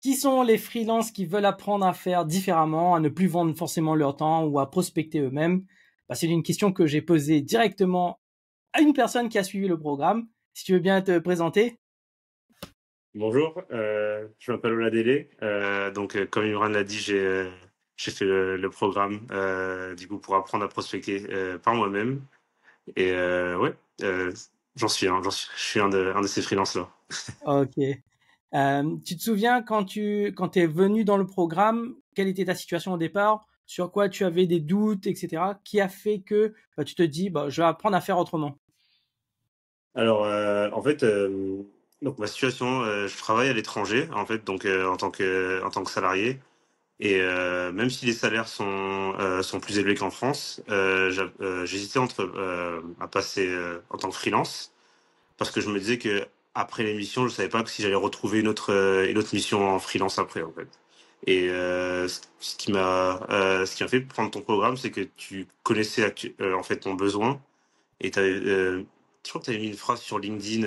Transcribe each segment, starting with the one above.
qui sont les freelances qui veulent apprendre à faire différemment, à ne plus vendre forcément leur temps ou à prospecter eux-mêmes bah, C'est une question que j'ai posée directement à une personne qui a suivi le programme. Si tu veux bien te présenter. Bonjour, euh, je m'appelle Ola Euh, donc, euh, comme Imran l'a dit, j'ai euh, fait le, programme du coup pour apprendre à prospecter par moi-même. Et ouais, j'en suis, je suis un de, un de ces freelances là. ok. Euh, tu te souviens quand tu quand es venu dans le programme, quelle était ta situation au départ Sur quoi tu avais des doutes, etc. Qui a fait que bah, tu te dis, bah, je vais apprendre à faire autrement Alors, euh, en fait, euh, donc ma situation, je travaille à l'étranger, en fait, donc en tant que en tant que salarié. Et même si les salaires sont sont plus élevés qu'en France, j'hésitais entre à passer en tant que freelance parce que je me disais que après l'émission, je savais pas si j'allais retrouver une autre, euh, une autre mission en freelance après, en fait. Et euh, ce qui m'a euh, ce qui fait prendre ton programme, c'est que tu connaissais en fait ton besoin et je crois que tu avais mis une phrase sur LinkedIn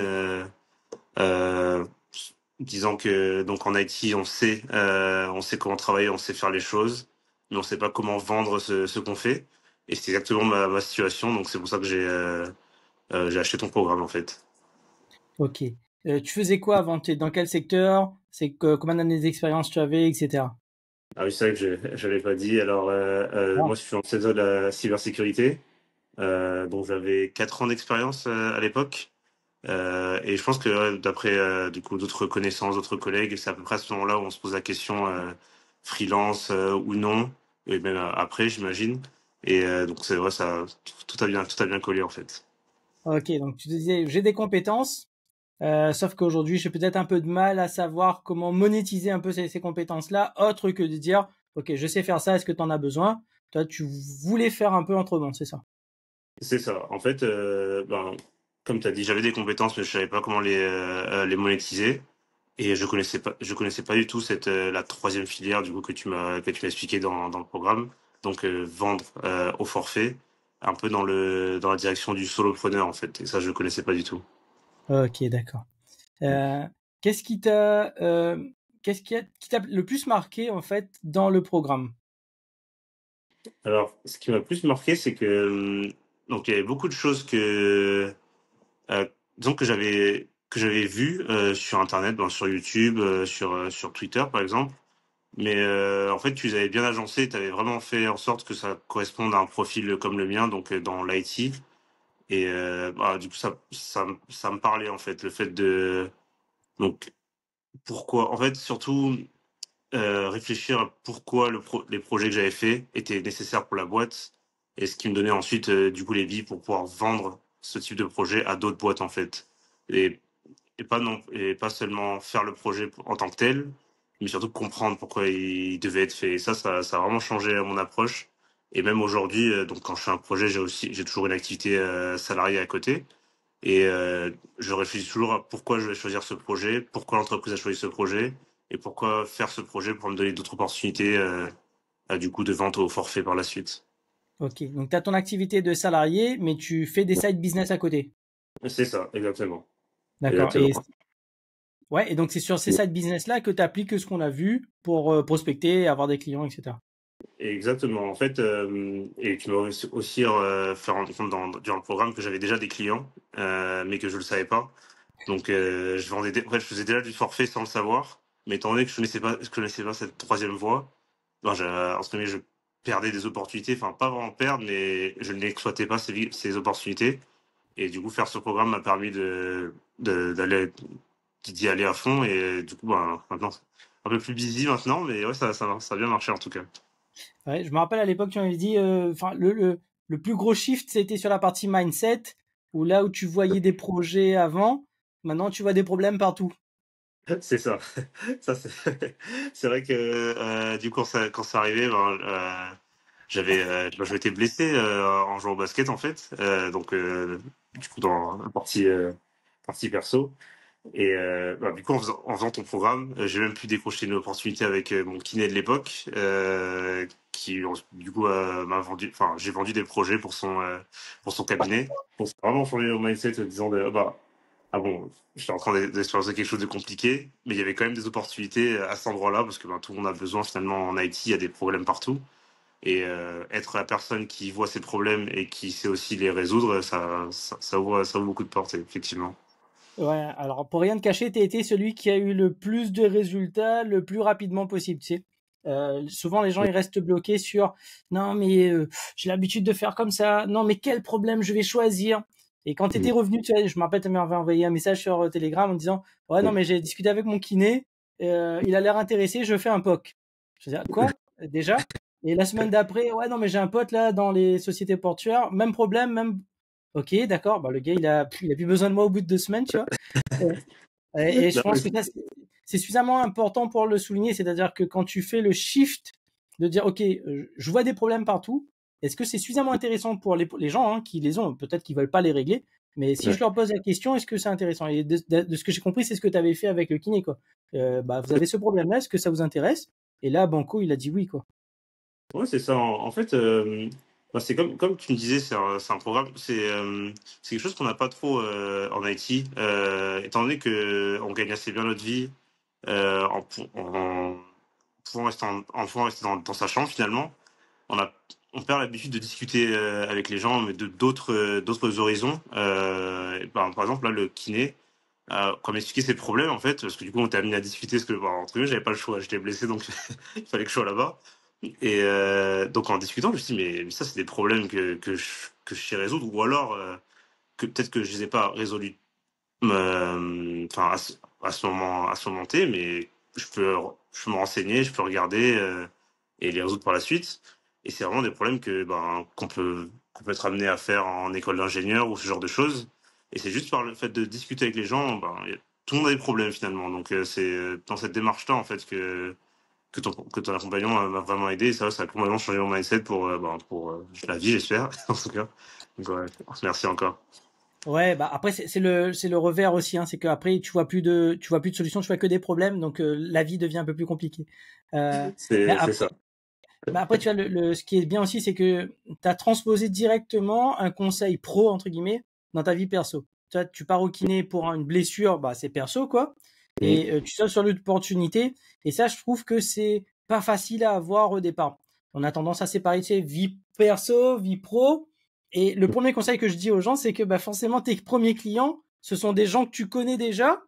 disant que donc en IT on sait on sait comment travailler, on sait faire les choses, mais on sait pas comment vendre ce, ce qu'on fait. Et c'est exactement ma, ma, situation, donc c'est pour ça que j'ai j'ai acheté ton programme en fait. Ok. Euh, tu faisais quoi avant Dans quel secteur C'est Combien d'années d'expérience tu avais, etc. Ah oui, c'est vrai que je n'avais pas dit. Alors, euh, euh, moi, je suis en saison de la cybersécurité. donc, j'avais 4 ans d'expérience à l'époque. et je pense que d'après du coup d'autres connaissances, d'autres collègues, c'est à peu près à ce moment-là où on se pose la question freelance ou non, et même après, j'imagine. Et donc c'est vrai, ça tout a bien tout a bien collé en fait. Ok, donc tu disais j'ai des compétences, euh, sauf qu'aujourd'hui, j'ai peut-être un peu de mal à savoir comment monétiser un peu ces, compétences-là, autre que de dire, OK, je sais faire ça, est-ce que tu en as besoin Toi, tu voulais faire un peu entre c'est ça C'est ça. En fait, euh, ben, comme tu as dit, j'avais des compétences, mais je ne savais pas comment les, euh, les monétiser. Et je ne connaissais, pas, du tout cette, la troisième filière du coup, que tu m'as expliqué dans, dans le programme. Donc, vendre au forfait, un peu dans, le, dans la direction du solopreneur, en fait. Et ça, je ne connaissais pas du tout. Ok, d'accord. Euh, qu'est-ce qui t'a euh, qu'est-ce qui, t'a le plus marqué en fait dans le programme Alors, ce qui m'a le plus marqué, c'est que hum, donc il y avait beaucoup de choses que euh, que j'avais que j'avais vu sur internet, sur YouTube, sur sur Twitter par exemple. Mais en fait, tu les avais bien agencées, tu avais vraiment fait en sorte que ça corresponde à un profil comme le mien, donc dans l'IT. Et euh, bah, du coup, ça, ça, me parlait en fait, le fait de. Donc, pourquoi En fait, surtout, euh, réfléchir à pourquoi le les projets que j'avais faits étaient nécessaires pour la boîte et ce qui me donnait ensuite, euh, du coup, les vies pour pouvoir vendre ce type de projet à d'autres boîtes en fait. Et, et, pas non, et pas seulement faire le projet en tant que tel, mais surtout comprendre pourquoi il devait être fait. Et ça, ça a vraiment changé mon approche et même aujourd'hui, euh, donc quand je fais un projet, j'ai aussi j'ai toujours une activité euh, salariée à côté. Et euh, je réfléchis toujours à pourquoi je vais choisir ce projet, pourquoi l'entreprise a choisi ce projet, et pourquoi faire ce projet pour me donner d'autres opportunités à, du coup de vente au forfait par la suite. Ok, donc tu as ton activité de salarié, mais tu fais des side business à côté. C'est ça, exactement. D'accord. Et... Ouais, et donc c'est sur ces side business là que tu appliques ce qu'on a vu pour prospecter, avoir des clients, etc. Exactement. En fait, euh, et tu m'as aussi euh, fait rendre compte dans, le programme que j'avais déjà des clients, euh, mais que je ne le savais pas. Donc, je vendais, je faisais déjà du forfait sans le savoir. Mais étant donné que je connaissais pas, je connaissais pas cette troisième voie, en je, moment, je perdais des opportunités. Enfin, pas vraiment perdre, mais je n'exploitais pas ces, ces, opportunités. Et du coup, faire ce programme m'a permis de d'aller d'y aller à fond. Et du coup, ben, maintenant, maintenant, un peu plus busy maintenant, mais ouais, ça, ça, ça a bien marché en tout cas je me rappelle à l'époque, tu m'avais dit, euh, enfin, le, le, plus gros shift, c'était sur la partie mindset, où là où tu voyais des projets avant, maintenant tu vois des problèmes partout. C'est ça. ça c'est vrai que euh, du coup, ça, quand ça arrivait, ben, euh, j'avais, ben, je m'étais blessé en jouant au basket en fait, donc du coup dans la partie partie perso. Et euh, bah, du coup, en faisant, ton programme, euh, j'ai même pu décrocher une opportunité avec euh, mon kiné de l'époque, qui du coup m'a vendu. Enfin, j'ai vendu des projets pour son pour son cabinet. Pour vraiment changer mon mindset en disant de, oh, bah ah bon, j'étais en train d'expérimenter quelque chose de compliqué, mais il y avait quand même des opportunités à cet endroit-là parce que ben, tout le monde a besoin finalement en IT, il y a des problèmes partout. Et être la personne qui voit ces problèmes et qui sait aussi les résoudre, ça, ça, ça ouvre beaucoup de portes, effectivement. Ouais, alors pour rien te cacher, tu été celui qui a eu le plus de résultats le plus rapidement possible, tu sais. Euh, souvent les gens ils restent bloqués sur non mais euh, j'ai l'habitude de faire comme ça, non mais quel problème je vais choisir. Et quand tu étais revenu, tu vois, je me rappelle, tu envoyé un message sur euh, Telegram en disant ouais non mais j'ai discuté avec mon kiné, euh, il a l'air intéressé, je fais un POC. Je quoi déjà Et la semaine d'après, ouais non mais j'ai un pote là dans les sociétés portuaires, même problème, même ok, d'accord, bah, le gars, il a, il a plus besoin de moi au bout de deux semaines, tu vois. et, je pense que c'est suffisamment important pour le souligner, c'est-à-dire que quand tu fais le shift de dire, ok, euh, je vois des problèmes partout, est-ce que c'est suffisamment intéressant pour les, gens hein, qui les ont, peut-être qu'ils veulent pas les régler, mais si je leur pose la question, est-ce que c'est intéressant Et de, ce que j'ai compris, c'est ce que tu avais fait avec le kiné, quoi. Euh, bah, vous avez ce problème-là, est-ce que ça vous intéresse Et là, Banco, il a dit oui, quoi. Ouais, c'est ça. En, fait, euh, c'est comme, tu me disais, c'est un, programme, euh, c'est quelque chose qu'on n'a pas trop euh, en Haïti, euh, étant donné que on gagne assez bien notre vie en, pouvant rester, en, dans, sa chambre finalement. On, a, on perd l'habitude de discuter avec les gens, mais de d'autres d'autres horizons. Ben, par exemple, là, le kiné, euh, expliquer ses problèmes, en fait, parce que du coup, on était à discuter, parce que, bah, entre eux. j'avais pas le choix, j'étais blessé, donc il fallait que je sois là-bas. Et euh, donc en discutant, je me suis dit, mais, ça, c'est des problèmes que, que, je, que je sais résoudre, ou alors euh, que peut-être que je ne les ai pas résolus euh, à, ce moment, à ce moment mais je peux, je me renseigner, je peux regarder et les résoudre par la suite. Et c'est vraiment des problèmes que ben, qu'on peut, peut être amené à faire en école d'ingénieur ou ce genre de choses. Et c'est juste par le fait de discuter avec les gens, ben, tout le monde a des problèmes finalement. Donc c'est dans cette démarche-là, en fait, que que ton, que ton accompagnant m'a vraiment aidé, Ça, ça a complètement changé mon mindset pour, euh, ben, pour euh, la vie, j'espère, en tout cas. Donc, ouais, merci encore. Ouais, bah après c'est le c'est le revers aussi, hein, c'est qu'après tu vois plus de tu vois plus de solutions, tu vois que des problèmes, donc euh, la vie devient un peu plus compliquée. c'est ça. Bah, après tu vois le, ce qui est bien aussi, c'est que tu as transposé directement un conseil pro entre guillemets dans ta vie perso. Tu, vois, tu pars au kiné pour une blessure, bah c'est perso quoi. Et euh, tu sors sur l'opportunité. Et ça, je trouve que c'est pas facile à avoir au départ. On a tendance à séparer vie perso, vie pro. Et le premier conseil que je dis aux gens, c'est que bah, forcément, tes premiers clients, ce sont des gens que tu connais déjà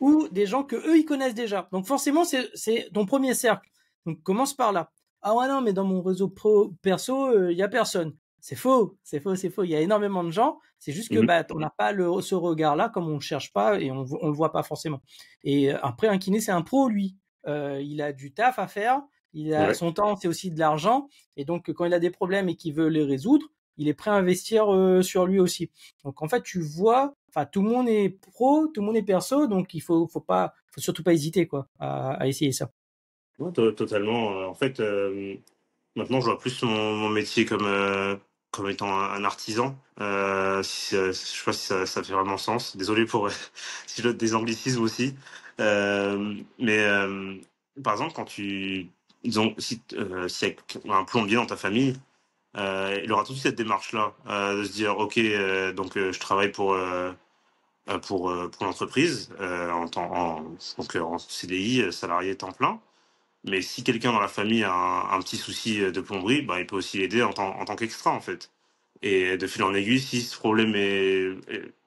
ou des gens que eux, ils connaissent déjà. Donc forcément, c'est ton premier cercle. Donc commence par là. Ah ouais, non, mais dans mon réseau pro, perso, il euh, n'y y a personne. C'est faux, c'est faux, c'est faux. Il y a énormément de gens. C'est juste que mhm. bah, on n'a pas le, ce regard-là, comme on ne cherche pas et on ne le voit pas forcément. Et euh, après, un kiné, c'est un pro, lui. Euh, il a du taf à faire. Il a son temps, c'est aussi de l'argent. Et donc, quand il a des problèmes et qu'il veut les résoudre, il est prêt à investir euh, sur lui aussi. Donc, en fait, tu vois, enfin, tout le monde est pro, tout le monde est perso. Donc, il faut, faut pas, faut surtout pas hésiter, quoi, à, essayer ça. totalement. En fait, maintenant, je vois plus mon métier comme comme étant un, artisan. Euh, euh, je ne sais pas si ça, fait vraiment sens. Désolé pour si je des anglicismes aussi. Euh, mais par exemple, quand tu disons si un plombier dans ta famille, il aura tout de suite cette démarche là de se dire ok donc je travaille pour pour l'entreprise en, en en CDI salarié temps plein. Mais si quelqu'un dans la famille a un, petit souci euh, de plomberie, bah, il peut aussi l'aider en, tant- qu'extra, en fait. Et de fil en aiguille, si ce problème est,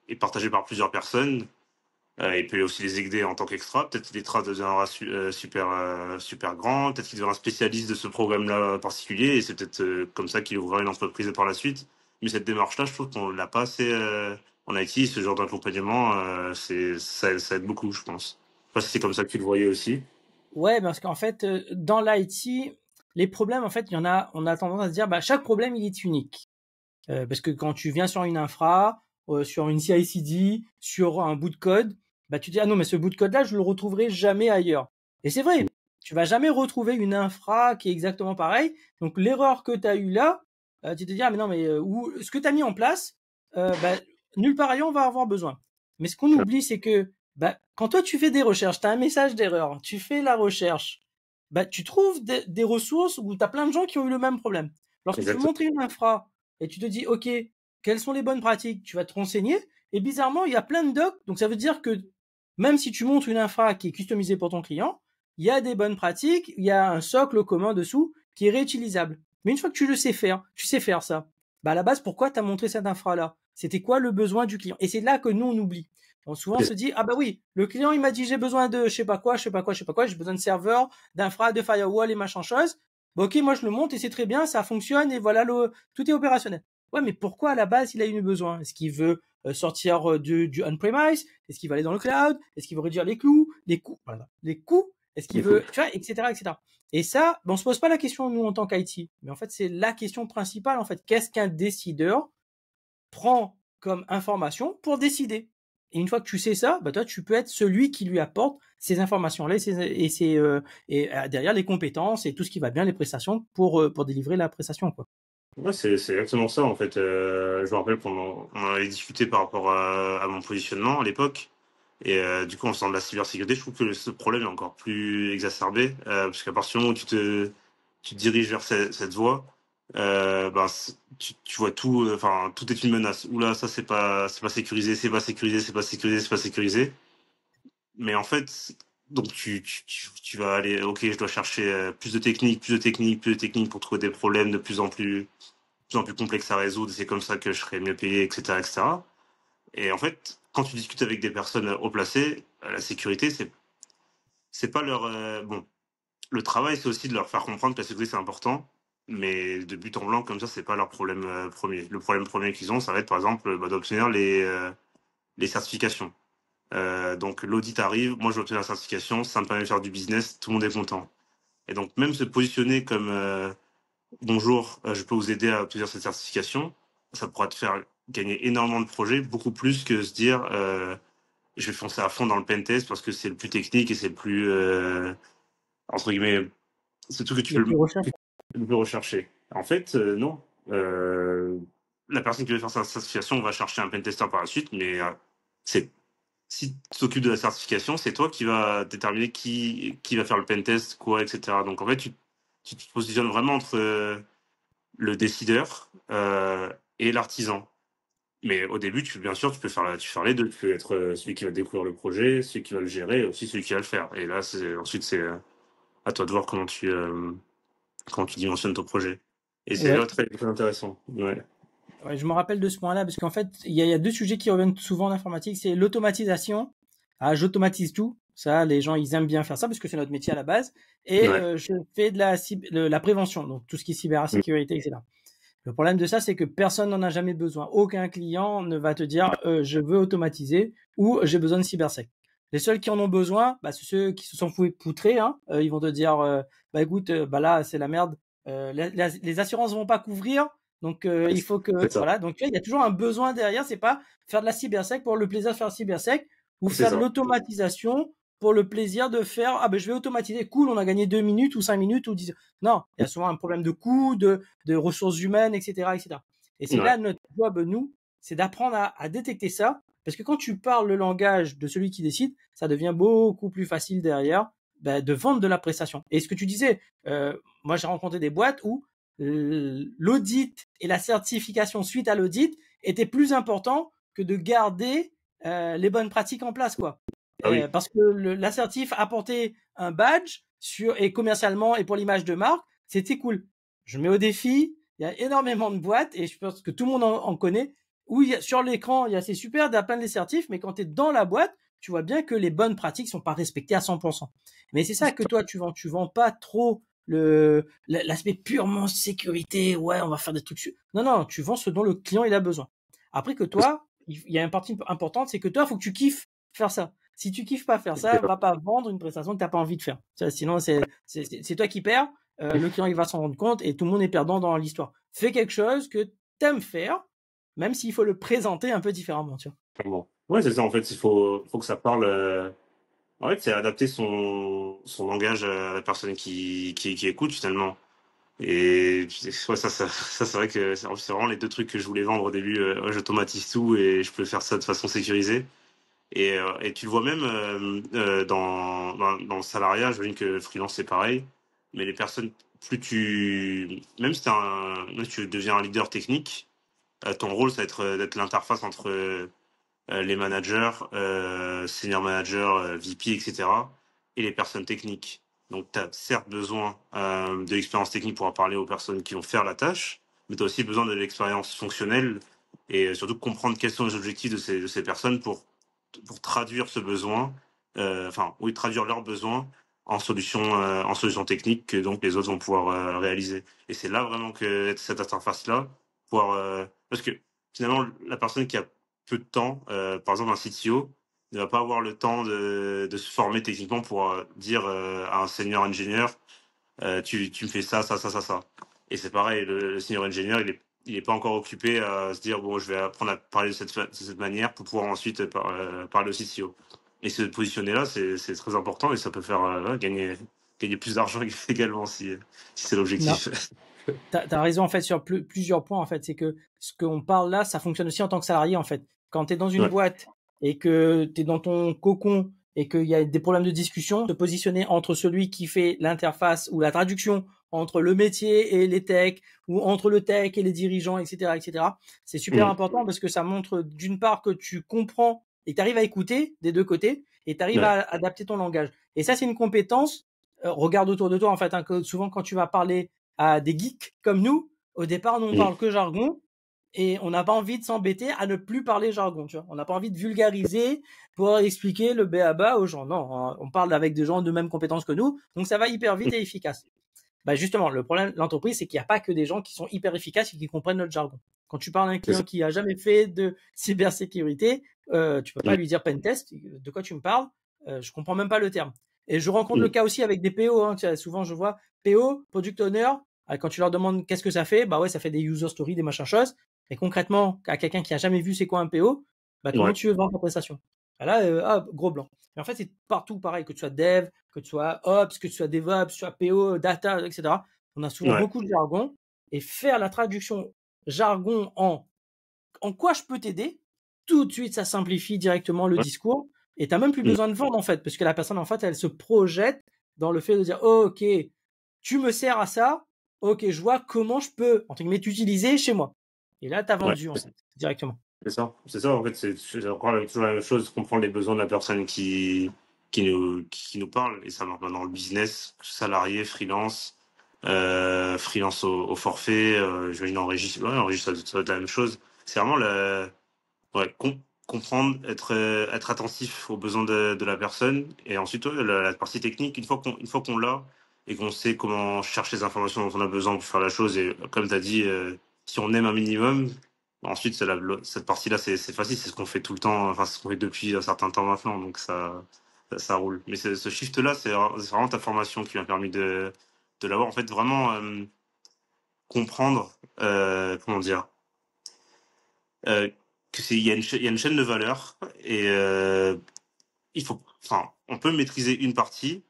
est- partagé par plusieurs personnes, euh, il peut aussi les aider en tant qu'extra. Peut-être qu'il traces deviendra euh, super, super grand. Peut-être qu'il un spécialiste de ce programme-là particulier. Et c'est peut-être comme ça qu'il ouvrira une entreprise par la suite. Mais cette démarche-là, je trouve qu'on l'a pas assez en Haïti. Ce genre d'accompagnement, ça, aide beaucoup, je pense. Je c'est comme ça que tu le voyais aussi. Ouais, parce qu'en fait, euh, dans l'IT, les problèmes, en fait, il y en a, on a tendance à se dire, bah, chaque problème, il est unique. Euh, parce que quand tu viens sur une infra, euh, sur une CI/CD, sur un bout de code, bah, tu te dis, ah non, mais ce bout de code-là, je le retrouverai jamais ailleurs. Et c'est vrai. Tu vas jamais retrouver une infra qui est exactement pareille. Donc, l'erreur que tu as eue là, euh, tu te dis, ah, mais non, mais où, ce que tu as mis en place, bah, nulle part ailleurs, on va avoir besoin. Mais ce qu'on oublie, c'est que bah, quand toi tu fais des recherches, tu as un message d'erreur, tu fais la recherche, bah, tu trouves des, ressources où tu as plein de gens qui ont eu le même problème. Lorsque tu montres une infra et tu te dis, OK, quelles sont les bonnes pratiques, tu vas te renseigner. Et bizarrement, il y a plein de docs, donc ça veut dire que même si tu montres une infra qui est customisée pour ton client, il y a des bonnes pratiques, il y a un socle commun dessous qui est réutilisable. Mais une fois que tu le sais faire, tu sais faire ça. Bah à la base, pourquoi tu as montré cette infra-là C'était quoi le besoin du client Et c'est là que nous, on oublie. On souvent se dit ah bah oui, le client il m'a dit j'ai besoin de je sais pas quoi, je sais pas quoi, je sais pas quoi, j'ai besoin de serveur, d'infra, de firewall et machin chose. bon bah, ok, moi je le monte et c'est très bien, ça fonctionne et voilà le tout est opérationnel. Ouais, mais pourquoi à la base il a eu besoin Est-ce qu'il veut euh, sortir euh, du, du on-premise Est-ce qu'il va aller dans le cloud Est-ce qu'il veut réduire les clous les coûts, voilà, les coûts Est-ce qu'il veut, tu vois, etc., etc. Et ça, bah, on se pose pas la question nous en tant qu'IT, mais en fait c'est la question principale en fait. Qu'est-ce qu'un décideur prend comme information pour décider et une fois que tu sais ça, bah toi, tu peux être celui qui lui apporte ces informations-là et, et, euh, euh, derrière les compétences et tout ce qui va bien, les prestations pour, euh, pour délivrer la prestation. Quoi. Ouais, c'est exactement ça en fait. je me rappelle qu'on on avait discuté par rapport à, mon positionnement à l'époque. Et du coup, en faisant de la cybersécurité, je trouve que ce problème est encore plus exacerbé. parce qu'à partir du moment où tu te, tu diriges vers cette voie, euh, ben, tu, vois tout, euh, enfin, tout est une menace. Oula, ça, c'est pas, c'est pas sécurisé, c'est pas sécurisé, c'est pas sécurisé, c'est pas sécurisé. Mais en fait, donc tu, tu, vas aller, ok, je dois chercher euh, plus de techniques, plus de techniques, plus de techniques pour trouver des problèmes de plus en plus, plus en plus complexes à résoudre. C'est comme ça que je serai mieux payé, etc., etc. Et en fait, quand tu discutes avec des personnes haut placées, la sécurité, c'est, c'est pas leur, bon, le travail, c'est aussi de leur faire comprendre que la sécurité, c'est important mais de but en blanc, comme ça, c'est pas leur problème euh, premier. Le problème premier qu'ils ont, ça va être par exemple bah, d'obtenir les, euh, les certifications. Euh, donc l'audit arrive, moi je obtenir la certification, ça me permet de faire du business, tout le monde est content. Et donc même se positionner comme bonjour, je peux vous aider à obtenir cette certification, ça pourra te faire gagner énormément de projets, beaucoup plus que se dire je vais foncer à fond dans le pentest parce que c'est le plus technique et c'est le plus entre guillemets c'est tout que tu le plus peut rechercher. En fait, euh, non. Euh, la personne qui veut faire sa certification va chercher un pentester par la suite, mais euh, c'est si tu t'occupes de la certification, c'est toi qui va déterminer qui, qui va faire le pentest, quoi, etc. Donc en fait, tu, tu te positionnes vraiment entre le décideur et l'artisan. Mais au début, tu, bien sûr, tu peux faire, tu les deux. Tu peux être celui qui va découvrir le projet, celui qui va le gérer, et aussi celui qui va le faire. Et là, ensuite, c'est à toi de voir comment tu, quand tu dimensionnes ton projet. Et c'est très, intéressant. je me rappelle de ce point-là, parce qu'en fait, il y, a deux sujets qui reviennent souvent en informatique, c'est l'automatisation. Ah, j'automatise tout. Ça, les gens, ils aiment bien faire ça, parce que c'est notre métier à la base. Et euh, je fais de la, prévention, donc tout ce qui est cybersécurité, etc. Le problème de ça, c'est que personne n'en a jamais besoin. Aucun client ne va te dire euh, je veux automatiser ou j'ai besoin de cybersec. Les seuls qui en ont besoin, bah, c'est ceux qui se sont foués poutrer. Hein. Euh, ils vont te dire, euh, bah écoute, euh, bah là c'est la merde. les assurances vont pas couvrir. Donc il faut que voilà. Donc il y a toujours un besoin derrière. C'est pas faire de la cybersec pour le plaisir de faire cybersec ou faire de l'automatisation pour le plaisir de faire ah ben je vais automatiser cool on a gagné deux minutes ou cinq minutes ou dix non il y a souvent un problème de coût de, ressources humaines etc etc et c'est là notre job nous c'est d'apprendre à, détecter ça parce que quand tu parles le langage de celui qui décide, ça devient beaucoup plus facile derrière bah, de vendre de la prestation. Et ce que tu disais, euh, moi j'ai rencontré des boîtes où l'audit et la certification suite à l'audit étaient plus importants que de garder euh, les bonnes pratiques en place, quoi. Ah euh, parce que l'assertif apportait un badge sur et commercialement et pour l'image de marque, c'était cool. Je mets au défi. Il y a énormément de boîtes et je pense que tout le monde en connaît oui, sur l'écran, il y a c'est super, il y a certifs, mais quand tu es dans la boîte, tu vois bien que les bonnes pratiques sont pas respectées à 100%. Mais c'est ça que toi tu vends, tu vends pas trop le l'aspect purement sécurité, ouais, on va faire des trucs. Non non, tu vends ce dont le client il a besoin. Après que toi, il y a une partie importante, c'est que toi il faut que tu kiffes faire ça. Si tu kiffes pas faire ça, va pas vendre une prestation que tu n'as pas envie de faire. Sinon c'est toi qui perds, euh, le client il va s'en rendre compte et tout le monde est perdant dans l'histoire. Fais quelque chose que tu aimes faire, même s'il faut le présenter un peu différemment, tu vois. Ouais, c'est ça, en fait, il faut, faut que ça parle. Euh, en fait, c'est adapter son, son langage à la personne qui, qui, écoute finalement. Et ça, c'est vrai que c'est vraiment les deux trucs que je voulais vendre au début. Euh, j'automatise tout et je peux faire ça de façon sécurisée. Et, euh, et tu le vois même dans, dans, le salariat, je veux dire que freelance c'est pareil. Mais les personnes, plus tu. Même même si tu deviens un leader technique, euh, ton rôle, ça va être euh, d'être l'interface entre euh, les managers, senior managers, VP, etc., et les personnes techniques. Donc, tu as certes besoin de l'expérience technique pour en parler aux personnes qui vont faire la tâche, mais tu as aussi besoin de l'expérience fonctionnelle et surtout comprendre quels sont les objectifs de ces, personnes pour, pour traduire ce besoin, oui, traduire leurs besoins en solutions en solution techniques que donc les autres vont pouvoir réaliser. Et c'est là vraiment que cette interface-là, euh, parce que finalement, la personne qui a peu de temps, euh, par exemple un CTO, ne va pas avoir le temps de, se former techniquement pour euh, dire à un senior ingénieur tu, me fais ça, ça, ça, ça, ça. Et c'est pareil, le, senior ingénieur, il n'est pas encore occupé à se dire bon, je vais apprendre à parler de cette, manière pour pouvoir ensuite parler au CTO. Et se positionner là, c'est très important et ça peut faire gagner, plus d'argent également si c'est l'objectif tu as, raison en fait sur plusieurs points en fait. C'est que ce qu'on parle là, ça fonctionne aussi en tant que salarié en fait. Quand tu es dans une boîte et que tu es dans ton cocon et qu'il y a des problèmes de discussion, te positionner entre celui qui fait l'interface ou la traduction entre le métier et les techs ou entre le tech et les dirigeants, etc., etc. C'est super mm. important parce que ça montre d'une part que tu comprends et tu arrives à écouter des deux côtés et tu arrives à adapter ton langage. Et ça, c'est une compétence. Euh, regarde autour de toi en fait. Hein, souvent, quand tu vas parler à des geeks comme nous. Au départ, on ne mmh. parle que jargon et on n'a pas envie de s'embêter à ne plus parler jargon, tu vois. On n'a pas envie de vulgariser pour expliquer le bas aux gens. Non, on parle avec des gens de même compétence que nous, donc ça va hyper vite mmh. et efficace. Bah justement, le problème de l'entreprise, c'est qu'il n'y a pas que des gens qui sont hyper efficaces et qui comprennent notre jargon. Quand tu parles à un client qui n'a jamais fait de cybersécurité, tu euh, tu peux pas mmh. lui dire pentest, de quoi tu me parles, Je euh, je comprends même pas le terme. Et je rencontre le mmh. cas aussi avec des PO. Hein, souvent, je vois PO, product owner. Ah, quand tu leur demandes qu'est-ce que ça fait, bah ouais, ça fait des user stories, des machins choses. Et concrètement, à quelqu'un qui a jamais vu c'est quoi un PO, bah comment tu veux vendre ta prestation bah Là, euh, gros blanc. Et en fait, c'est partout pareil, que tu sois dev, que tu sois ops, que tu sois DevOps, que tu sois PO, data, etc. On a souvent beaucoup de jargon. Et faire la traduction jargon en en quoi je peux t'aider, tout de suite, ça simplifie directement le discours. Et t'as même plus mm. besoin de vendre en fait, parce que la personne en fait, elle se projette dans le fait de dire «Oh, ok, tu me sers à ça, ok, je vois comment je peux en tant guillemets t'utiliser chez moi. Et là, tu as vendu en fait, directement. C'est ça, c'est ça en fait, c'est encore la même chose, comprendre les besoins de la personne qui qui nous qui nous parle et ça marche dans le business, salarié, freelance. Euh, freelance au, forfait, je vais en enregistre ça doit être la même chose. C'est vraiment le, ouais, comprendre, être, euh, être attentif aux besoins de, la personne. Et ensuite, la, partie technique, une fois qu'on, une qu'on l'a et qu'on sait comment chercher les informations dont on a besoin pour faire la chose, et comme tu as dit, euh, si on aime un minimum, bah, ensuite, cette partie-là, c'est, facile, c'est ce qu'on fait tout le temps, enfin, ce qu'on fait depuis un certain temps maintenant, donc ça, ça, roule. Mais ce shift-là, c'est, vraiment ta formation qui m'a permis de, de l'avoir. En fait, vraiment euh, comprendre, comment dire, qu'il y, a une chaîne de valeur et euh, il faut, enfin, on peut maîtriser une partie,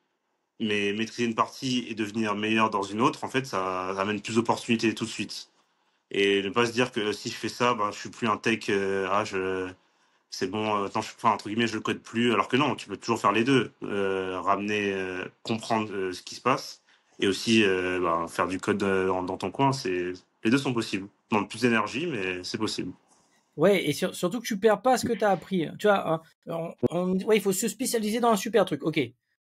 mais maîtriser une partie et devenir meilleur dans une autre, en fait, ça, amène plus d'opportunités tout de suite. Et ne pas se dire que si je fais ça, ben, je suis plus un tech, euh, ah, je, c'est bon, euh, je, enfin, entre guillemets, je code plus, alors que non, tu peux toujours faire les deux, ramener, comprendre ce qui se passe et aussi ben, faire du code dans, ton coin, c'est, les deux sont possibles. Demande plus d'énergie, mais c'est possible. Ouais, et surtout que tu perds pas ce que tu as appris. Tu vois, hein, ouais, il faut se spécialiser dans un super truc. Ok.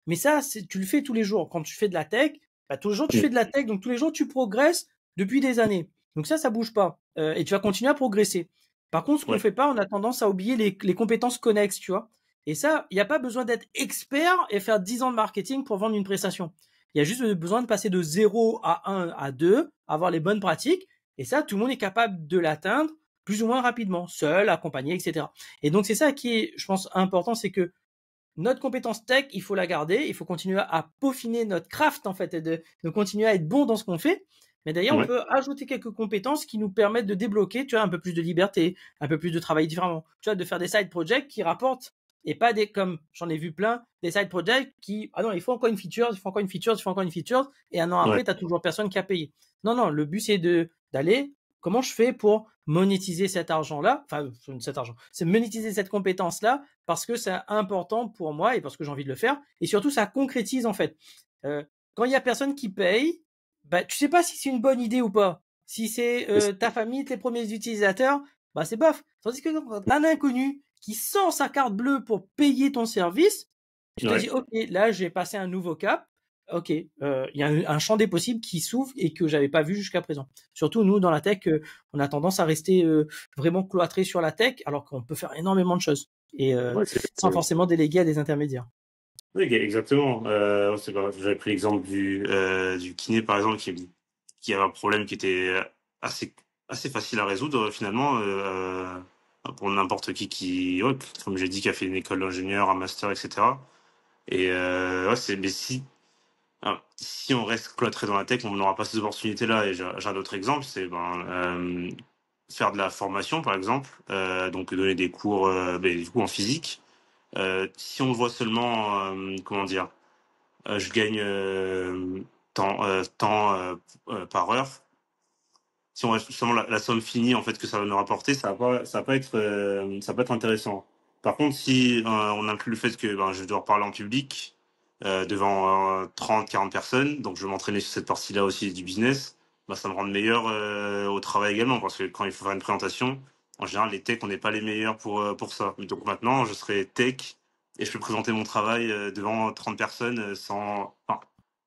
Mais ça, tu le fais tous les jours. Quand tu fais de la tech, bah, tous les jours, tu fais de la tech. Donc, tous les jours, tu progresses depuis des années. Donc, ça, ça bouge pas. Euh, et tu vas continuer à progresser. Par contre, ce qu'on ne fait pas, on a tendance à oublier les, compétences connexes, tu vois. Et ça, il n'y a pas besoin d'être expert et faire 10 ans de marketing pour vendre une prestation. Il y a juste besoin de passer de 0 à 1 à 2, avoir les bonnes pratiques. Et ça, tout le monde est capable de l'atteindre plus ou moins rapidement, seul, accompagné, etc. Et donc c'est ça qui est, je pense, important, c'est que notre compétence tech, il faut la garder, il faut continuer à peaufiner notre craft en fait, et de, continuer à être bon dans ce qu'on fait. Mais d'ailleurs, on peut ajouter quelques compétences qui nous permettent de débloquer, tu vois, un peu plus de liberté, un peu plus de travail différemment. Tu vois, de faire des side projects qui rapportent et pas des comme j'en ai vu plein des side projects qui ah non, il faut encore une feature, il faut encore une feature, il faut encore une feature et un an après, tu as toujours personne qui a payé. Non non, le but c'est de d'aller comment je fais pour monétiser cet argent-là, enfin euh, cet argent, c'est monétiser cette compétence-là parce que c'est important pour moi et parce que j'ai envie de le faire. Et surtout, ça concrétise en fait. Euh, quand il y a personne qui paye, bah tu sais pas si c'est une bonne idée ou pas. Si c'est euh, ta famille, tes premiers utilisateurs, bah c'est bof. Tandis que un inconnu qui sent sa carte bleue pour payer ton service, tu te dis ok, là j'ai passé un nouveau cap ok, euh, il y a un, champ des possibles qui s'ouvre et que j'avais pas vu jusqu'à présent. Surtout nous dans la tech, euh, on a tendance à rester euh, vraiment cloîtré sur la tech, alors qu'on peut faire énormément de choses et sans forcément déléguer à des intermédiaires. exactement. J'avais pris l'exemple du, du kiné par exemple qui, qui, avait un problème qui était assez assez facile à résoudre finalement pour n'importe qui qui, comme j'ai dit, qui a fait une école d'ingénieur, un master, etc. Et c'est mais si si on reste cloîtré dans la tech, on n'aura pas ces opportunités-là. Et j'ai un autre exemple, c'est ben, euh, faire de la formation, par exemple, euh, donc donner des cours euh, ben, en physique. si on voit seulement, comment dire, je gagne temps, par heure, si on reste seulement la, somme finie en fait, que ça va nous rapporter, ça ne va, pas être, être intéressant. Par contre, si on inclut le fait que ben, je dois parler en public, euh, devant 30, euh, 40 personnes. Donc, je vais m'entraîner sur cette partie-là aussi du business. Bah, ça me rend meilleur euh, au travail également parce que quand il faut faire une présentation, en général, les techs, on n'est pas les meilleurs pour, pour ça. Donc maintenant, je serai tech et je peux présenter mon travail devant 30 personnes sans.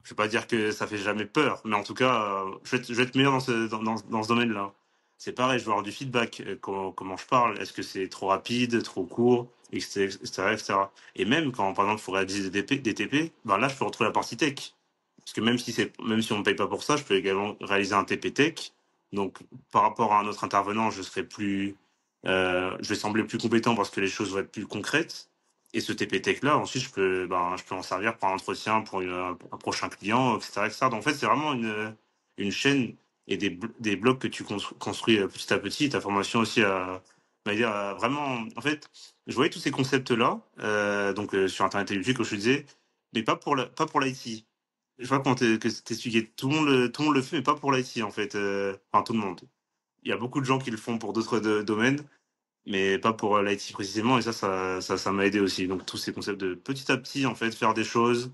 je vais pas dire que ça fait jamais peur, mais en tout cas, je vais être, je être meilleur dans ce, dans ce domaine-là c'est pareil, je veux avoir du feedback, euh, comment, je parle, est-ce que c'est trop rapide, trop court, etc., Et même quand, par exemple, il faut réaliser des, TP, ben là, je peux retrouver la partie tech. Parce que même si, même si on ne paye pas pour ça, je peux également réaliser un TP tech. Donc, par rapport à un autre intervenant, je serai plus, euh, je vais sembler plus compétent parce que les choses vont être plus concrètes. Et ce TP tech là, ensuite, je peux, ben, je peux en servir pour un entretien, pour un prochain client, etc., Donc, en fait, c'est vraiment une, une chaîne et des, des blocs que tu construis euh, petit à petit. Ta formation aussi à, à vraiment. En fait, je voyais tous ces concepts-là, euh, donc euh, sur Internet et YouTube, comme je te disais, mais pas pour pas pour l'IT. Je vois que étudié tout le monde, tout le monde le fait, mais pas pour l'IT en fait. enfin, tout le monde. Il y a beaucoup de gens qui le font pour d'autres domaines, mais pas pour l'IT précisément. Et ça, ça, ça m'a aidé aussi. Donc tous ces concepts de petit à petit en fait, faire des choses,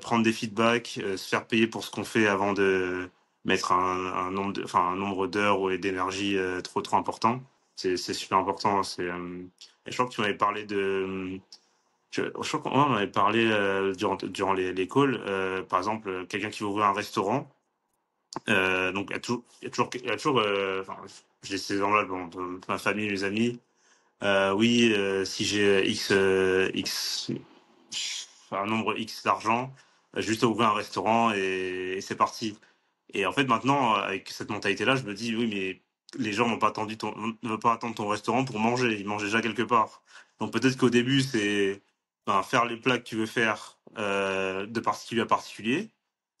prendre des feedbacks, se faire payer pour ce qu'on fait avant de mettre un, nombre enfin, un nombre d'heures et d'énergie euh, trop trop important. C'est super important. Hein. C'est euh, je crois que tu m'avais parlé de je, crois qu'on avait parlé euh, durant durant les, calls, par exemple quelqu'un qui veut ouvrir un restaurant. donc il y a toujours toujours, j'ai ces gens là ma famille mes amis oui si j'ai x x un nombre x d'argent juste ouvrir un restaurant et c'est parti et en fait, maintenant, euh, avec cette mentalité-là, je me dis, oui, mais les gens n'ont pas attendu pas attendre ton restaurant pour manger. Ils mangent déjà quelque part. Donc peut-être qu'au début, c'est ben, faire les plats que tu veux faire euh, de particulier à particulier,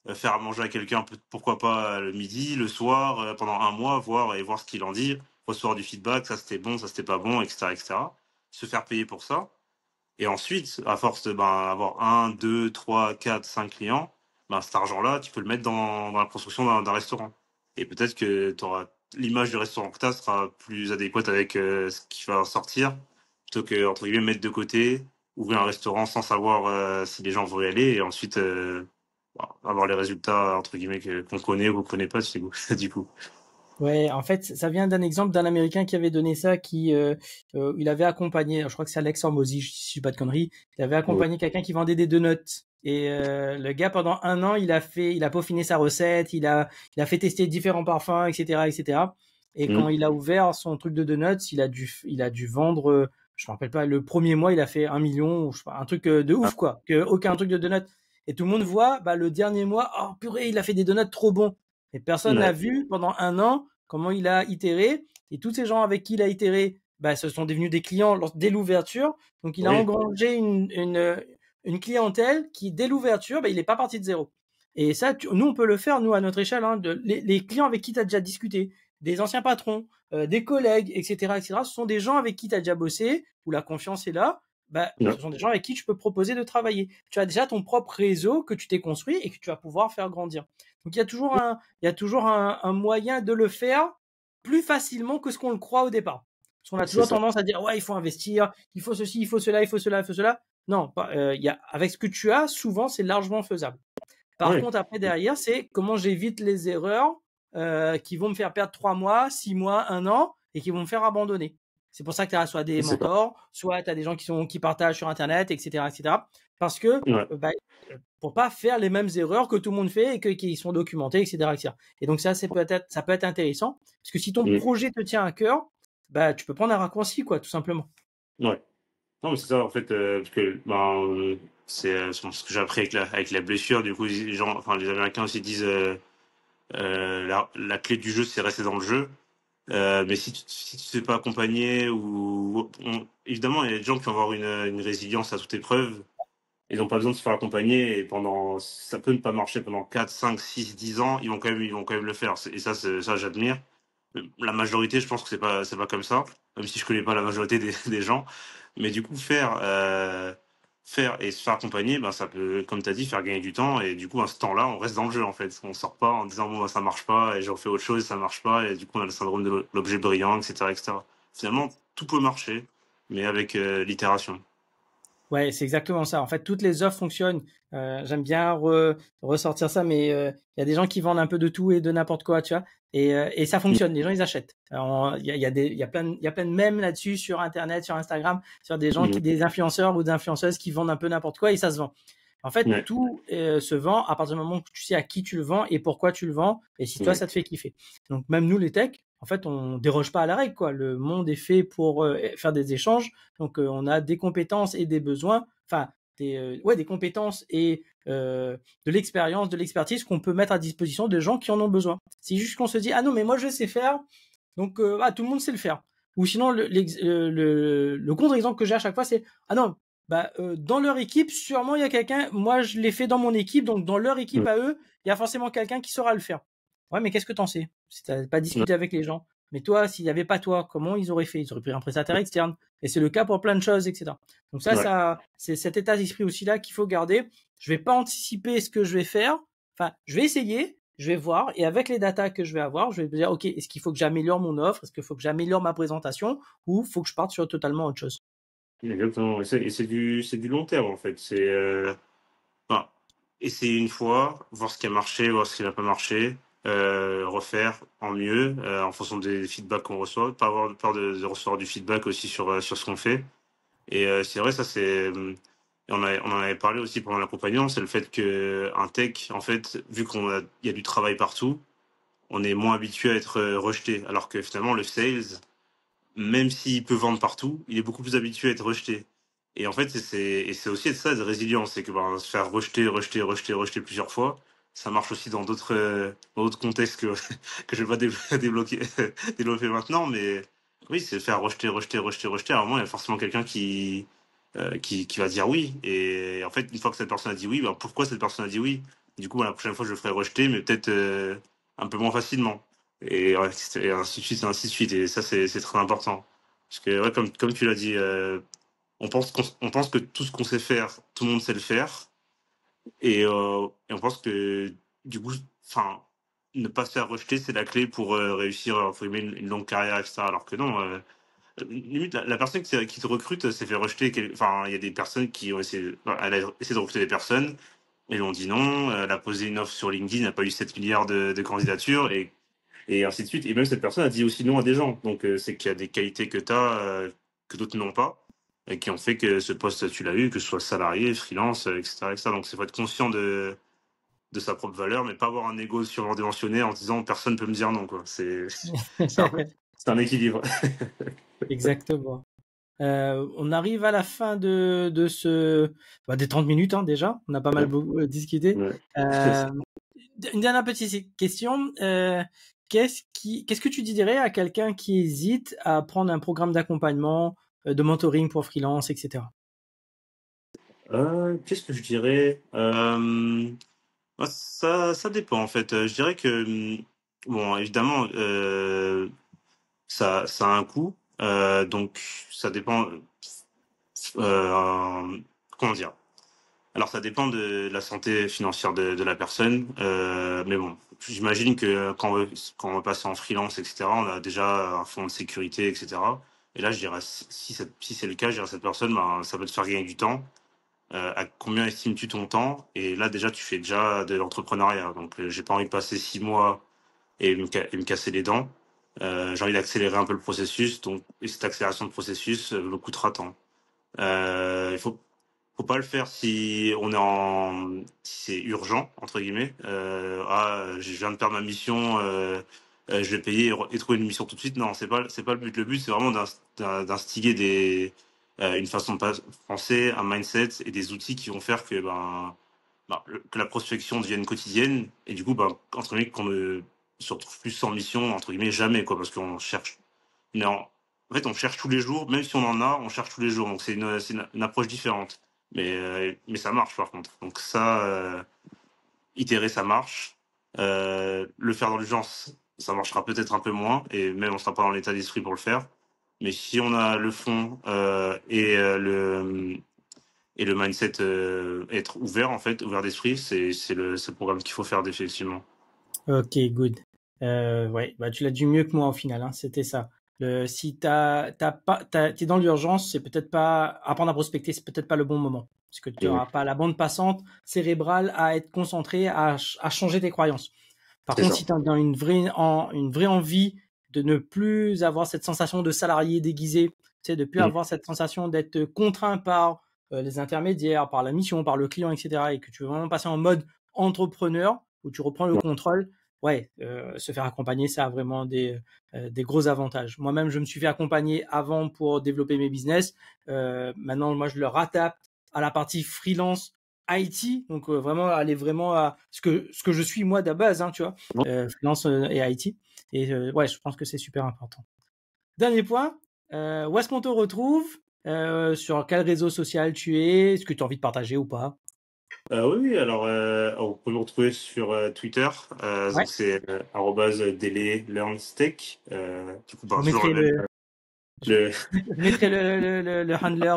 euh, faire à manger à quelqu'un, pourquoi pas le midi, le soir, pendant un mois, voir et voir ce qu'il en dit, recevoir du feedback, ça c'était bon, ça c'était pas bon, etc., etc. Se faire payer pour ça. Et ensuite, à force d'avoir ben, avoir un, deux, trois, quatre, cinq clients, ben, cet argent-là, tu peux le mettre dans, la construction d'un restaurant. Et peut-être que l'image du restaurant que tu sera plus adéquate avec euh, ce qui va sortir, plutôt que, entre guillemets, mettre de côté, ouvrir un restaurant sans savoir euh, si les gens vont y aller, et ensuite euh, bah, avoir les résultats, entre guillemets, qu'on connaît ou qu'on ne connaît pas, c'est du coup. Ouais, en fait, ça vient d'un exemple d'un Américain qui avait donné ça, qui il avait accompagné, je crois que c'est Alex si je ne suis pas de conneries, il avait accompagné quelqu'un qui vendait des donuts. Et le gars, pendant un an, il a fait, il a peaufiné sa recette, il a, il a fait tester différents parfums, etc., etc. Et quand il a ouvert son truc de donuts, il a dû, il a dû vendre, je me rappelle pas, le premier mois, il a fait un million, je un truc de ouf quoi, que aucun truc de donuts. Et tout le monde voit, bah le dernier mois, oh purée, il a fait des donuts trop bons. Et personne n'a vu pendant un an comment il a itéré. Et tous ces gens avec qui il a itéré, bah, ce sont devenus des clients dès l'ouverture. Donc, il a engrangé une, une clientèle qui, dès l'ouverture, ben, il n'est pas parti de zéro. Et ça, nous, on peut le faire, nous, à notre échelle. Hein, les, clients avec qui tu as déjà discuté, des anciens patrons, euh, des collègues, etc., etc., ce sont des gens avec qui tu as déjà bossé, où la confiance est là. Bah, ce sont des gens avec qui tu peux proposer de travailler. Tu as déjà ton propre réseau que tu t'es construit et que tu vas pouvoir faire grandir. Donc il y a toujours un, il y a toujours un, un moyen de le faire plus facilement que ce qu'on le croit au départ. Parce qu'on a toujours tendance à dire ouais il faut investir, il faut ceci, il faut cela, il faut cela, il faut cela. Non, euh, avec ce que tu as, souvent, c'est largement faisable. Par contre, après, derrière, c'est comment j'évite les erreurs euh, qui vont me faire perdre trois mois, six mois, un an et qui vont me faire abandonner. C'est pour ça que tu as soit des mentors, soit tu as des gens qui, sont, qui partagent sur Internet, etc. etc. parce que pour ne euh, bah, pour pas faire les mêmes erreurs que tout le monde fait et qu'ils qui sont documentés, etc. Et donc ça, peut-être, ça peut être intéressant parce que si ton mmh. projet te tient à cœur, bah, tu peux prendre un raccourci, quoi, tout simplement. Ouais. Non, c'est ça, en fait, euh, parce que ben, euh, euh, c'est ce que j'ai appris avec la, avec la blessure. Du coup, les, enfin, les Américains aussi disent la, la, clé du jeu, c'est rester dans le jeu. mais si tu ne si pas accompagner, ou évidemment, il y a des gens qui vont avoir une, résilience à toute épreuve. Ils n'ont pas besoin de se faire accompagner. Et pendant, ça peut ne pas marcher pendant 4, 5, 6, 10 ans. Ils vont quand même, ils vont quand même le faire. Et ça, ça j'admire. La majorité, je pense que c'est pas, c'est pas comme ça, même si je connais pas la majorité des, gens. Mais du coup, faire, euh, faire et se faire accompagner, ben, ça peut, comme tu as dit, faire gagner du temps. Et du coup, à ce temps-là, on reste dans le jeu, en fait. On sort pas en disant, bon, ben, ça marche pas, et j'ai refait autre chose, ça marche pas, et du coup, on a le syndrome de l'objet brillant, etc., etc. Finalement, tout peut marcher, mais avec euh, l'itération. Ouais, c'est exactement ça. En fait, toutes les offres fonctionnent. Euh, j'aime bien ressortir ça, mais il y a des gens qui vendent un peu de tout et de n'importe quoi, tu vois. Euh, et, ça fonctionne, les gens ils achètent. Il y a, plein de, y a plein de mèmes là-dessus sur Internet, sur Instagram, sur des gens, qui, mmh. des influenceurs ou des influenceuses qui vendent un peu n'importe quoi et ça se vend. En fait, tout euh, se vend à partir du moment où tu sais à qui tu le vends et pourquoi tu le vends et si toi ça te fait kiffer. Donc même nous les techs, en fait, on déroge pas à la règle quoi. Le monde est fait pour euh, faire des échanges. Donc on a des compétences et des besoins, enfin des ouais des compétences et euh, de l'expérience, de l'expertise qu'on peut mettre à disposition des gens qui en ont besoin. C'est juste qu'on se dit ah non mais moi je sais faire, donc euh, ah, tout le monde sait le faire. Ou sinon euh, le, contre-exemple que j'ai à chaque fois c'est ah non bah dans leur équipe sûrement il y a quelqu'un, moi je l'ai fait dans mon équipe donc dans leur équipe à eux il y a forcément quelqu'un qui saura le faire. Ouais mais qu'est-ce que t'en sais Si t'as pas discuté avec les gens, mais toi, s'il n'y avait pas toi, comment ils auraient fait Ils auraient pris un prestataire externe. Et c'est le cas pour plein de choses, etc. Donc ça, ça c'est cet état d'esprit aussi là qu'il faut garder. Je vais pas anticiper ce que je vais faire. Enfin, je vais essayer, je vais voir, et avec les datas que je vais avoir, je vais me dire, ok, est-ce qu'il faut que j'améliore mon offre Est-ce qu'il faut que j'améliore ma présentation Ou faut que je parte sur totalement autre chose Exactement. Et c'est du, du long terme, en fait. C'est euh, essayer une fois, voir ce qui a marché, voir ce qui n'a pas marché euh, refaire en mieux euh, en fonction des feedbacks qu'on reçoit, pas avoir peur de, recevoir du feedback aussi sur, euh, sur ce qu'on fait. Et c'est vrai, ça c'est. On, on en avait parlé aussi pendant l'accompagnement, c'est le fait qu'un tech, en fait, vu qu'on y a du travail partout, on est moins habitué à être rejeté. Alors que finalement, le sales, même s'il peut vendre partout, il est beaucoup plus habitué à être rejeté. Et en fait, c'est aussi de ça, de résilience, c'est que ben, se faire rejeter, rejeter, rejeter, rejeter plusieurs fois, ça marche aussi dans d'autres euh, contextes que, que je ne vais pas débloquer, développer maintenant. Mais oui, c'est faire rejeter, rejeter, rejeter, rejeter. À un moment, il y a forcément quelqu'un euh, qui, qui, va dire oui. Et en fait, une fois que cette personne a dit oui, ben pourquoi cette personne a dit oui Du coup, la prochaine fois, je le ferai rejeter, mais peut-être euh, un peu moins facilement. Et, ainsi de suite, et ainsi de suite. Et ça, c'est très important. Parce que, comme, comme tu l'as dit, on, pense qu'on on pense que tout ce qu'on sait faire, tout le monde sait le faire euh, et, on pense que du coup, enfin, ne pas se faire rejeter, c'est la clé pour euh, réussir euh, une, longue carrière, etc. Alors que non, la, personne qui, te recrute s'est fait rejeter. Enfin, il y a des personnes qui ont essayé, elle de recruter des personnes et l'ont dit non. Elle a posé une offre sur LinkedIn, n'a pas eu 7 milliards de, candidatures et, et ainsi de suite. Et même cette personne a dit aussi non à des gens. Donc, c'est qu'il y a des qualités que tu as que d'autres n'ont pas et qui ont fait que ce poste, tu l'as eu, que ce soit salarié, freelance, etc. Donc, c'est faut être conscient de, de sa propre valeur, mais pas avoir un ego surdimensionné en disant personne ne peut me dire non. Quoi. C'est, c'est, un, équilibre. Exactement. Euh, on arrive à la fin de, de ce bah, des 30 minutes hein, déjà. On a pas mal euh, discuté. Euh, une dernière petite question. qu'est-ce, qui, qu'est-ce que tu dirais à quelqu'un qui hésite à prendre un programme d'accompagnement euh, de mentoring pour freelance, etc. Euh, qu'est-ce que je dirais euh, ah, ça, ça dépend en fait. Je dirais que, hum, bon, évidemment, ça, ça a un coût. donc, ça dépend. comment dire alors ça dépend de la santé financière de, la personne, mais bon, j'imagine que quand on, veut, quand on passer en freelance, etc., on a déjà un fonds de sécurité, etc. Et là, je dirais, si, si c'est le cas, je dirais à cette personne, ben, ça peut te faire gagner du temps. Euh, à combien estimes-tu ton temps Et là, déjà, tu fais déjà de l'entrepreneuriat. Donc, je euh, j'ai pas envie de passer six mois et me, casser les dents. Euh, j'ai envie d'accélérer un peu le processus. Donc, cette accélération de processus me coûtera tant. il faut, faut pas le faire si on est en, si c'est urgent entre guillemets. ah, je viens de perdre ma mission euh, je vais payer et, trouver une mission tout de suite. Non, c'est pas c'est pas le but. Le but c'est vraiment d'instiguer des euh, une façon de penser, un mindset et des outils qui vont faire que ben, ben que la prospection devienne quotidienne et du coup ben qu'on ne se retrouve plus sans mission entre guillemets jamais quoi parce qu'on cherche non en, fait on cherche tous les jours même si on en a on cherche tous les jours donc c'est une, une approche différente mais euh, mais ça marche par contre donc ça itérer ça marche le faire dans l'urgence ça marchera peut-être un peu moins et même on ne sera pas dans l'état d'esprit pour le faire. Mais si on a le fond euh, et euh, le et le mindset euh, être ouvert en fait, ouvert d'esprit, c'est le, programme qu'il faut faire définitivement. Ok, good. ouais, bah tu l'as dit mieux que moi au final. Hein, c'était ça. si tu es dans l'urgence, c'est peut-être pas apprendre à prospecter, c'est peut-être pas le bon moment parce que tu n'auras pas la bande passante cérébrale à être concentré à, à changer tes croyances. Par contre, si tu as une vraie, envie de ne plus avoir cette sensation de salarié déguisé, de ne plus mmh. avoir cette sensation d'être contraint par euh, les intermédiaires, par la mission, par le client, etc., et que tu veux vraiment passer en mode entrepreneur, où tu reprends le contrôle, ouais, euh, se faire accompagner, ça a vraiment euh, des, gros avantages. Moi-même, je me suis fait accompagner avant pour développer mes business. maintenant, moi, je le rattrape à la partie freelance IT, donc euh, vraiment aller vraiment à ce que ce que je suis moi de base, hein, tu vois, euh, finance euh, et IT. Et ouais, je pense que c'est super important. Dernier point, où est-ce qu'on te retrouve Sur quel réseau social tu es Est-ce que tu as envie de partager ou pas oui, alors on peut me retrouver sur Twitter, c'est arrobase du ben, je, le... mettrai le, le, le handler.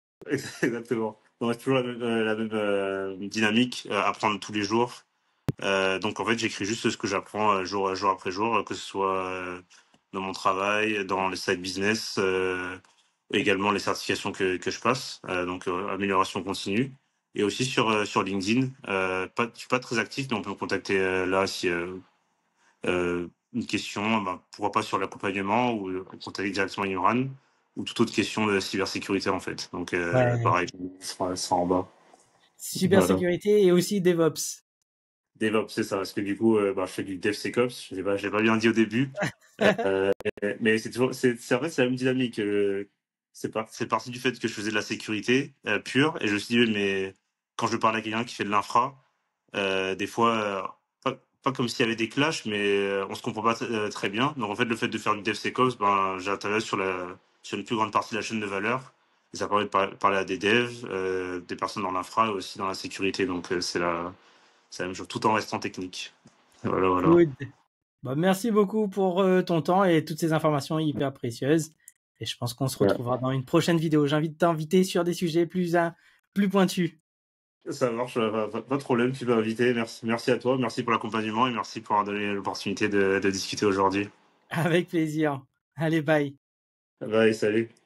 Exactement. On toujours la même, euh, euh, dynamique, apprendre euh, tous les jours. donc en fait, j'écris juste ce que j'apprends jour, après jour, que ce soit dans mon travail, dans les sites business, également les certifications que, je passe, donc amélioration continue et aussi sur, LinkedIn. pas, je suis pas très actif, mais on peut me contacter là si une question, bah, pourquoi pas sur l'accompagnement ou contacter directement Imran ou toute autre question de cybersécurité en fait. Donc euh, pareil, ça sera en bas. Cybersécurité et aussi DevOps. DevOps, c'est ça, parce que du coup, euh, bah, je fais du DevSecOps, je ne l'ai pas bien dit au début. Euh, mais c'est toujours, c'est, c'est, en fait, c'est la même dynamique. c'est, c'est parti du fait que je faisais de la sécurité pure, et je me suis dit, mais quand je parle à quelqu'un qui fait de l'infra, des fois, pas, pas, comme s'il y avait des clashs, mais on ne se comprend pas très bien. Donc en fait, le fait de faire du DevSecOps, ben, j'interviens sur la, sur une plus grande partie de la chaîne de valeur. ça permet de parler à des devs, euh, des personnes dans l'infra et aussi dans la sécurité. Donc euh, c'est la, même chose, tout en restant technique. Voilà, voilà. Bah, merci beaucoup pour euh, ton temps et toutes ces informations hyper précieuses. Et je pense qu'on se retrouvera dans une prochaine vidéo. J'invite t'inviter sur des sujets plus, à, plus pointus. Ça marche, pas, de problème, tu peux inviter. Merci, merci à toi, merci pour l'accompagnement et merci pour avoir donné l'opportunité de discuter aujourd'hui. Avec plaisir. Allez, bye. Bye, salut.